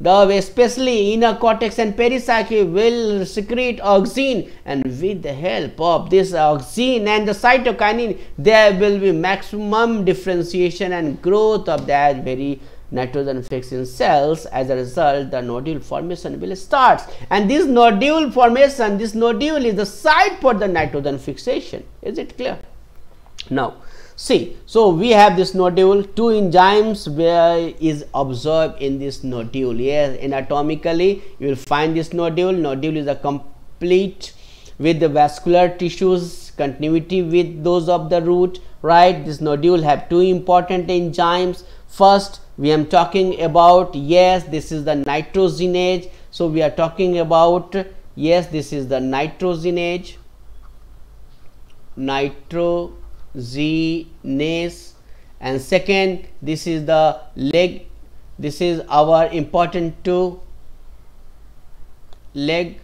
the especially inner cortex and pericycle will secrete auxin and with the help of this auxin and the cytokinin, there will be maximum differentiation and growth of that very nitrogen fixing cells as a result the nodule formation will start and this nodule formation this nodule is the site for the nitrogen fixation is it clear now see so we have this nodule two enzymes where is observed in this nodule yes anatomically you will find this nodule nodule is a complete with the vascular tissues continuity with those of the root right this nodule have two important enzymes first we am talking about yes this is the nitrogenase so we are talking about yes this is the nitrogenase nitrogenase and second this is the leg this is our important two leg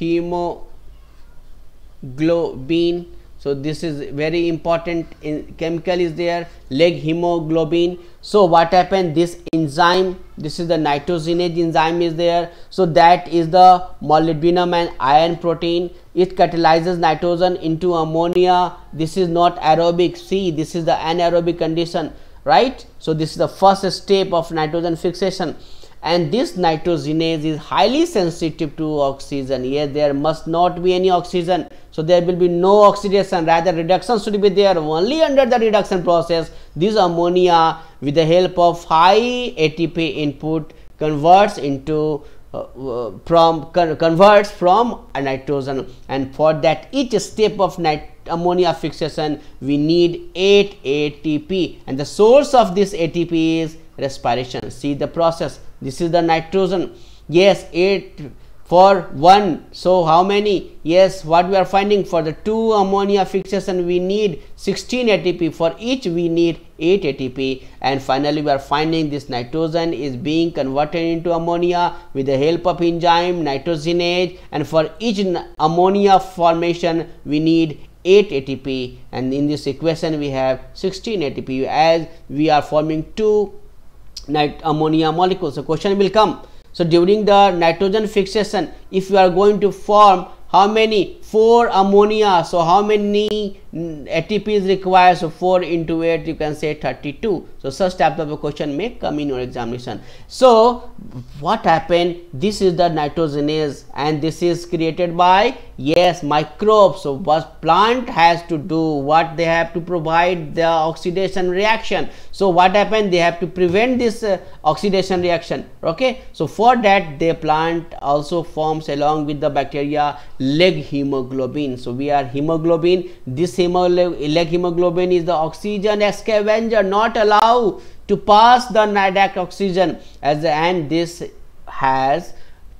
hemoglobin so, this is very important in chemical is there leg hemoglobin. So, what happened this enzyme this is the nitrogenase enzyme is there. So, that is the molybdenum and iron protein it catalyzes nitrogen into ammonia this is not aerobic see this is the anaerobic condition right. So, this is the first step of nitrogen fixation and this nitrogenase is highly sensitive to oxygen here there must not be any oxygen so there will be no oxidation rather reduction should be there only under the reduction process this ammonia with the help of high ATP input converts into uh, from con converts from nitrogen and for that each step of nitrogen ammonia fixation we need 8 ATP and the source of this ATP is respiration see the process this is the nitrogen yes 8 for 1 so how many yes what we are finding for the two ammonia fixation we need 16 ATP for each we need 8 ATP and finally we are finding this nitrogen is being converted into ammonia with the help of enzyme nitrogenase and for each ammonia formation we need 8 ATP and in this equation we have 16 ATP as we are forming two ammonia molecule. So, question will come. So, during the nitrogen fixation, if you are going to form how many 4 ammonia so how many ATP is required so 4 into 8 you can say 32 so such type of a question may come in your examination so what happened this is the nitrogenase and this is created by yes microbes so what plant has to do what they have to provide the oxidation reaction so what happened they have to prevent this uh, oxidation reaction okay so for that the plant also forms along with the bacteria leg humus hemoglobin so we are hemoglobin this hemolytic hemoglobin is the oxygen scavenger not allowed to pass the NADAC oxygen as and this has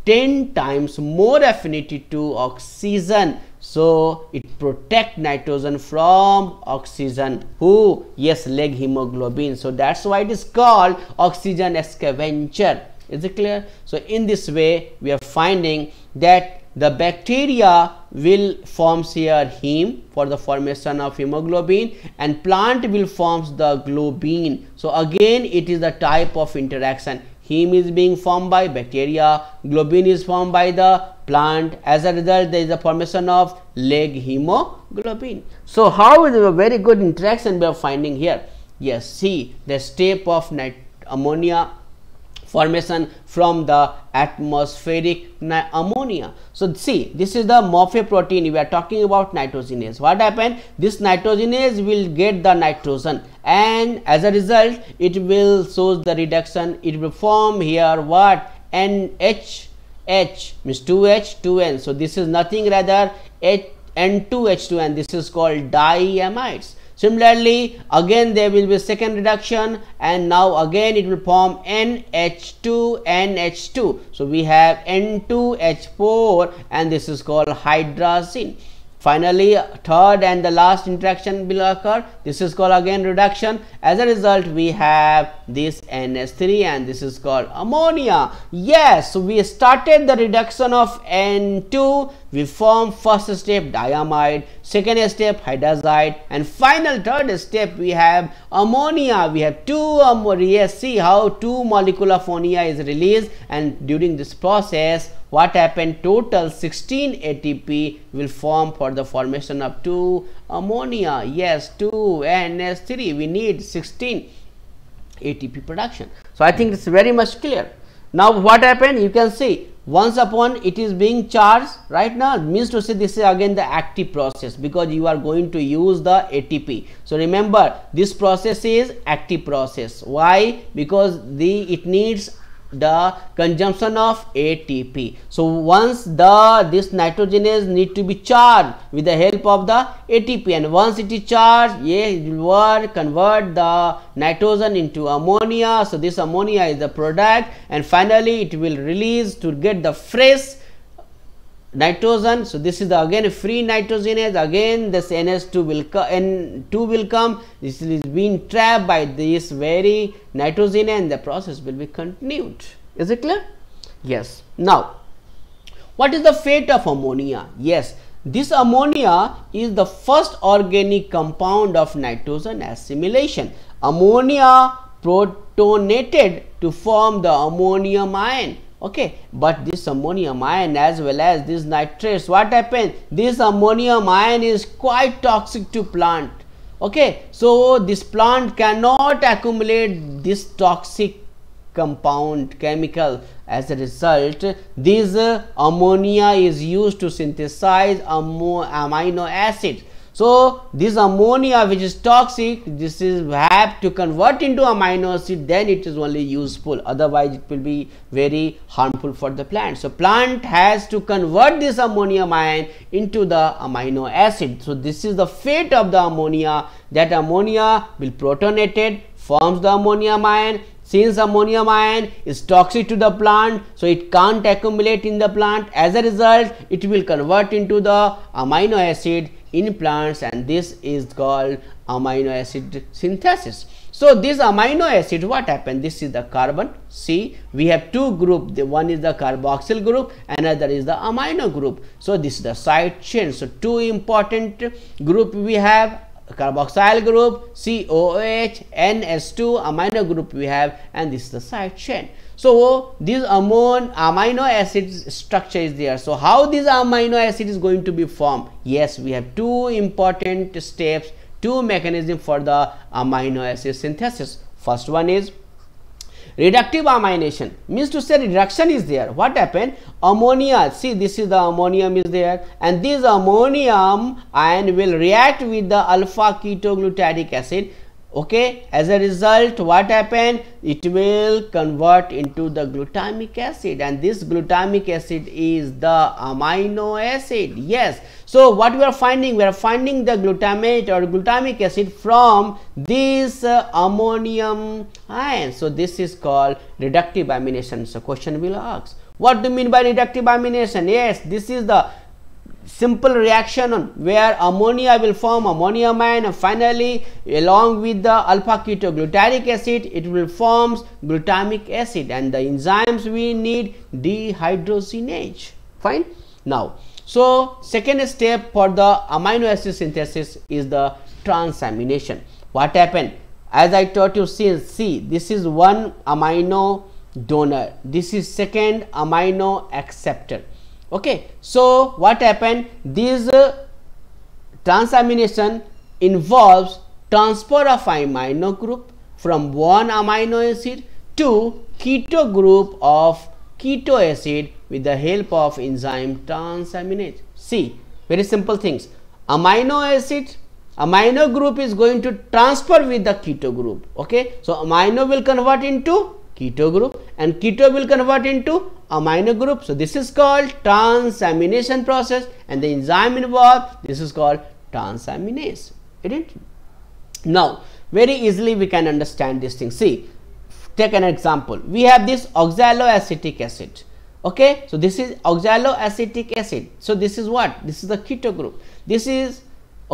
10 times more affinity to oxygen so it protect nitrogen from oxygen who yes leg hemoglobin so that's why it is called oxygen scavenger is it clear so in this way we are finding that the bacteria will forms here heme for the formation of hemoglobin and plant will forms the globin so again it is the type of interaction heme is being formed by bacteria globin is formed by the plant as a result there is a formation of leg hemoglobin so how is a very good interaction we are finding here yes see the step of ammonia formation from the atmospheric ammonia. So see, this is the Morphe protein. We are talking about nitrogenase. What happened? This nitrogenase will get the nitrogen and as a result, it will show the reduction. It will form here what? NH, H means 2H, 2N. So this is nothing rather N 2 H, N2H2 N. this is called diamides Similarly, again there will be second reduction and now again it will form NH2, NH2. So we have N2H4 and this is called hydrazine. Finally, third and the last interaction will occur. This is called again reduction. As a result, we have this NH3 and this is called ammonia. Yes, we started the reduction of N2 we form first step diamide, second step hydrazide and final third step we have ammonia. We have two ammonia. yes, see how two molecule of ammonia is released and during this process what happened total 16 ATP will form for the formation of two ammonia. Yes, 2 Ns NH3 we need 16 ATP production. So I think it's very much clear. Now what happened? You can see once upon it is being charged right now means to say this is again the active process because you are going to use the ATP so remember this process is active process why because the it needs the consumption of ATP. So once the this nitrogenase need to be charged with the help of the ATP and once it is charged it will work convert the nitrogen into ammonia. So this ammonia is the product and finally it will release to get the fresh nitrogen so this is the again free nitrogenase again this ns2 will n2 will come this is being trapped by this very nitrogen and the process will be continued is it clear yes now what is the fate of ammonia yes this ammonia is the first organic compound of nitrogen assimilation ammonia protonated to form the ammonium ion okay but this ammonium ion as well as this nitrates what happens this ammonium ion is quite toxic to plant okay so this plant cannot accumulate this toxic compound chemical as a result this uh, ammonia is used to synthesize amino acid so this ammonia which is toxic, this is have to convert into amino acid, then it is only useful. Otherwise it will be very harmful for the plant. So plant has to convert this ammonium ion into the amino acid. So this is the fate of the ammonia, that ammonia will protonated, forms the ammonium ion, since ammonium ion is toxic to the plant so it can't accumulate in the plant as a result it will convert into the amino acid in plants and this is called amino acid synthesis so this amino acid what happened this is the carbon see we have two group the one is the carboxyl group another is the amino group so this is the side chain so two important group we have carboxyl group, COOH, NS2, amino group we have and this is the side chain. So this amon amino acid structure is there. So how this amino acid is going to be formed? Yes, we have two important steps, two mechanism for the amino acid synthesis. First one is reductive amination means to say reduction is there what happened ammonia see this is the ammonium is there and this ammonium ion will react with the alpha ketoglutarate acid okay as a result what happened it will convert into the glutamic acid and this glutamic acid is the amino acid yes so what we are finding we are finding the glutamate or glutamic acid from this uh, ammonium ion so this is called reductive amination so question will ask what do you mean by reductive amination yes this is the simple reaction where ammonia will form ammonium ion and finally along with the alpha keto glutaric acid it will forms glutamic acid and the enzymes we need dehydrogenase fine now so second step for the amino acid synthesis is the transamination what happened as i taught you since see this is one amino donor this is second amino acceptor okay so what happened this uh, transamination involves transfer of amino group from one amino acid to keto group of keto acid with the help of enzyme transaminase see very simple things amino acid amino group is going to transfer with the keto group okay so amino will convert into keto group and keto will convert into amino group. So this is called transamination process and the enzyme involved, this is called transaminase, is it? Now, very easily we can understand this thing. See, take an example. We have this oxaloacetic acid. Okay, so this is oxaloacetic acid. So this is what? This is the keto group. This is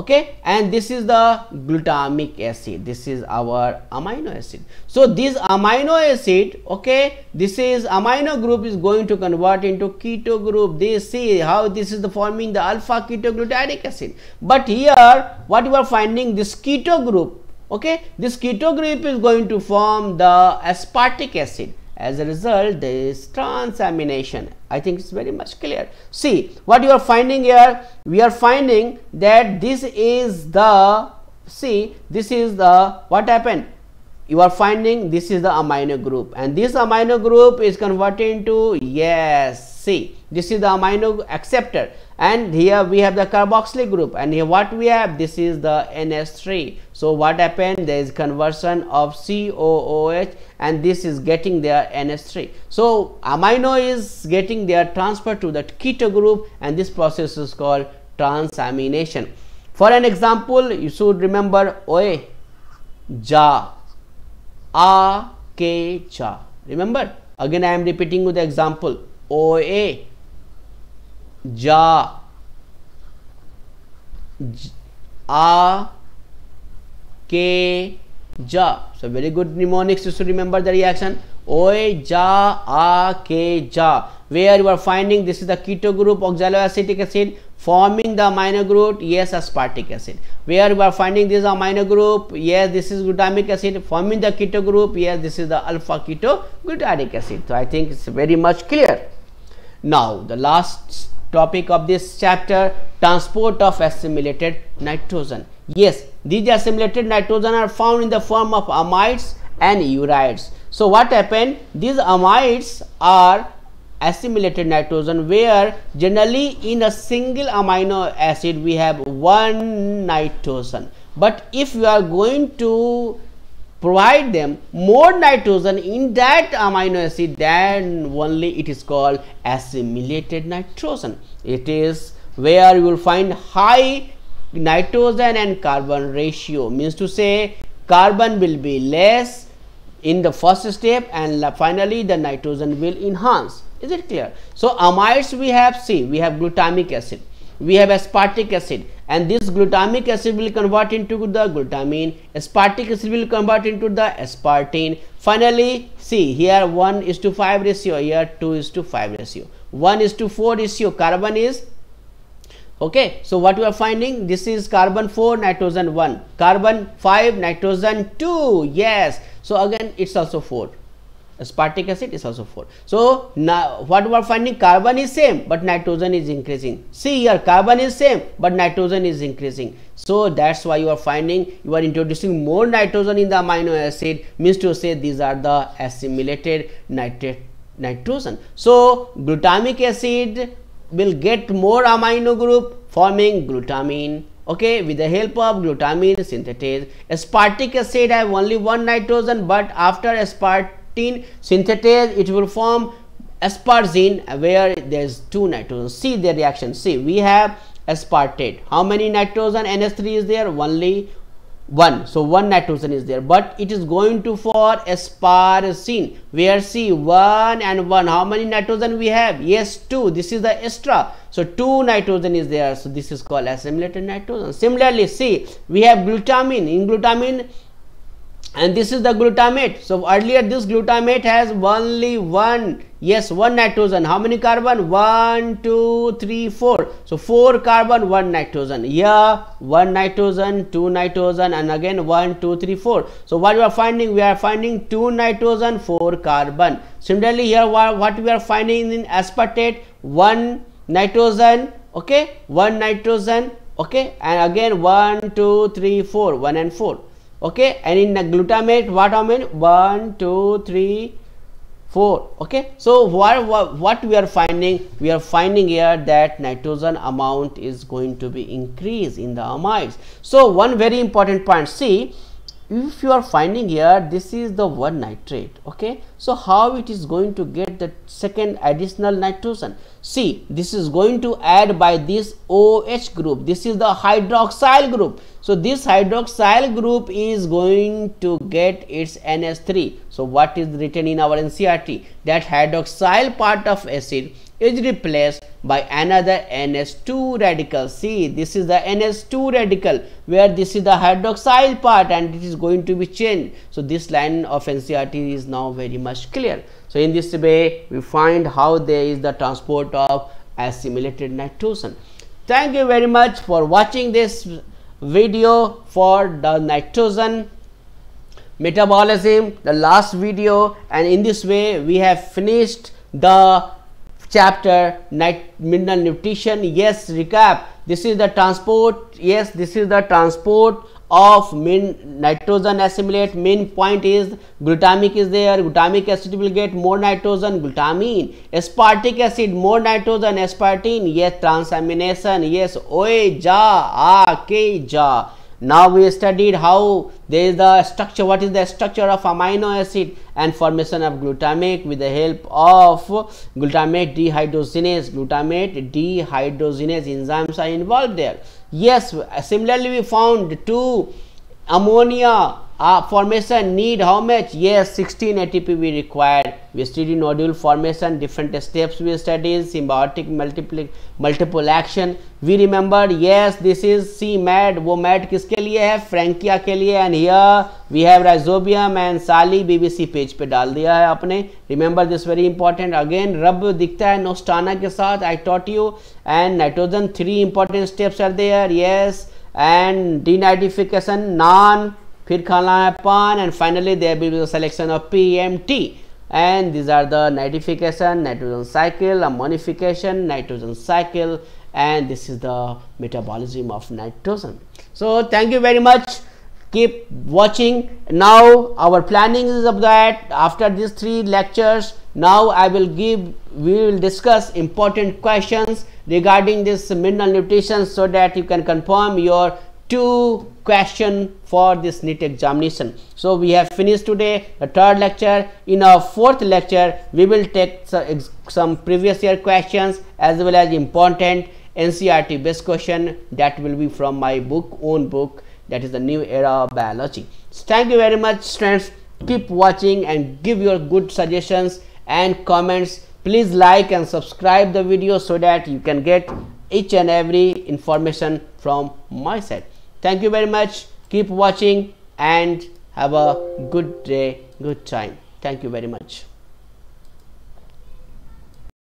okay and this is the glutamic acid this is our amino acid so this amino acid okay this is amino group is going to convert into keto group They see how this is the forming the alpha ketoglutyric acid but here what you are finding this keto group okay this keto group is going to form the aspartic acid as a result this transamination i think it's very much clear see what you are finding here we are finding that this is the see this is the what happened you are finding this is the amino group and this amino group is converted into yes see this is the amino acceptor and here we have the carboxylic group and here what we have this is the ns3 so what happened there is conversion of COOH and this is getting their ns 3 so amino is getting their transfer to that keto group and this process is called transamination for an example you should remember OA ja a k cha remember again I am repeating with the example OA ja a K ja. So very good mnemonics You to remember the reaction. Oi ja a k ja. Where you are finding this is the keto group oxaloacetic acid forming the amino group yes aspartic acid. Where you are finding this amino group yes this is glutamic acid forming the keto group yes this is the alpha keto glutamic acid. So I think it's very much clear. Now the last topic of this chapter transport of assimilated nitrogen yes these assimilated nitrogen are found in the form of amides and urides so what happened these amides are assimilated nitrogen where generally in a single amino acid we have one nitrogen but if you are going to provide them more nitrogen in that amino acid than only it is called assimilated nitrogen it is where you will find high nitrogen and carbon ratio means to say carbon will be less in the first step and finally the nitrogen will enhance is it clear so amides we have see we have glutamic acid we have aspartic acid and this glutamic acid will convert into the glutamine aspartic acid will convert into the aspartine finally see here 1 is to 5 ratio here 2 is to 5 ratio 1 is to 4 ratio carbon is okay so what we are finding this is carbon 4 nitrogen 1 carbon 5 nitrogen 2 yes so again it's also 4 aspartic acid is also 4 so now what we are finding carbon is same but nitrogen is increasing see here carbon is same but nitrogen is increasing so that's why you are finding you are introducing more nitrogen in the amino acid means to say these are the assimilated nitrate nitrogen so glutamic acid will get more amino group forming glutamine okay with the help of glutamine synthetase aspartic acid have only one nitrogen but after aspartic 15 synthetase it will form aspargine where there's two nitrogen see the reaction see we have aspartate how many nitrogen ns3 is there only one so one nitrogen is there but it is going to for asparagine. where see one and one how many nitrogen we have yes two this is the extra so two nitrogen is there so this is called assimilated nitrogen similarly see we have glutamine in glutamine and this is the glutamate so earlier this glutamate has only one yes one nitrogen how many carbon one two three four so four carbon one nitrogen here one nitrogen two nitrogen and again one two three four so what we are finding we are finding two nitrogen four carbon similarly here what we are finding in aspartate one nitrogen okay one nitrogen okay and again one two three four one and four okay and in the glutamate what how many one two three four okay so what, what what we are finding we are finding here that nitrogen amount is going to be increased in the amides so one very important point see if you are finding here this is the one nitrate okay so how it is going to get the second additional nitrogen see this is going to add by this OH group this is the hydroxyl group so this hydroxyl group is going to get its N 3 So what is written in our NCRT? That hydroxyl part of acid is replaced by another N 2 radical. See, this is the N 2 radical where this is the hydroxyl part and it is going to be changed. So this line of NCRT is now very much clear. So in this way, we find how there is the transport of assimilated nitrogen. Thank you very much for watching this video for the nitrogen metabolism the last video and in this way we have finished the chapter mineral nutrition yes recap this is the transport yes this is the transport of main nitrogen assimilate main point is glutamic is there glutamic acid will get more nitrogen glutamine aspartic acid more nitrogen asparagine ये transamination yes ओ जा आ के जा now we studied how there is the structure what is the structure of amino acid and formation of glutamate with the help of glutamate dehydrogenase glutamate dehydrogenase enzymes are involved there yes similarly we found two ammonia uh, formation need how much yes 16 atp we required we study nodule formation different steps we studied symbiotic multiple multiple action we remember yes this is c mad wo mad kiske liye hai frankia ke liye and here we have rhizobium and sali bbc page pe dal diya hai apne remember this very important again rub dikhta hai nostana ke sath i taught you and nitrogen three important steps are there yes and denitrification non फिर खाना है पान and finally there will be the selection of PMT and these are the nitrification nitrogen cycle ammonification nitrogen cycle and this is the metabolism of nitrogen so thank you very much keep watching now our planning is of that after these three lectures now i will give we will discuss important questions regarding this mineral nutrition so that you can confirm your two question for this NEET examination. So we have finished today the third lecture. In our fourth lecture, we will take some previous year questions as well as important NCRT based question that will be from my book own book that is the new era of biology. So thank you very much students. Keep watching and give your good suggestions and comments. Please like and subscribe the video so that you can get each and every information from my side. Thank you very much. Keep watching and have a good day, good time. Thank you very much.